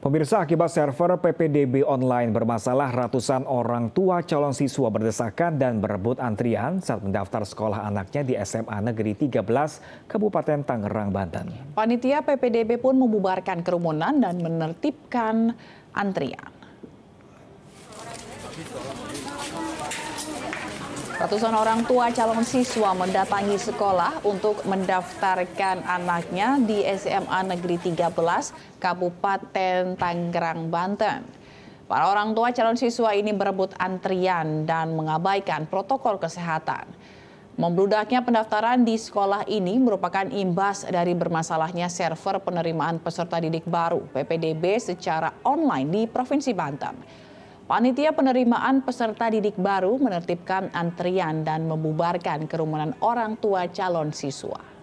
Pemirsa akibat server PPDB online bermasalah ratusan orang tua calon siswa berdesakan dan berebut antrian saat mendaftar sekolah anaknya di SMA Negeri 13 Kabupaten Tangerang, Banten. Panitia PPDB pun membubarkan kerumunan dan menertibkan antrian. Ratusan orang tua calon siswa mendatangi sekolah untuk mendaftarkan anaknya di SMA Negeri 13 Kabupaten Tangerang, Banten. Para orang tua calon siswa ini berebut antrian dan mengabaikan protokol kesehatan. Membludaknya pendaftaran di sekolah ini merupakan imbas dari bermasalahnya server penerimaan peserta didik baru PPDB secara online di Provinsi Banten. Panitia penerimaan peserta didik baru menertibkan antrian dan membubarkan kerumunan orang tua calon siswa.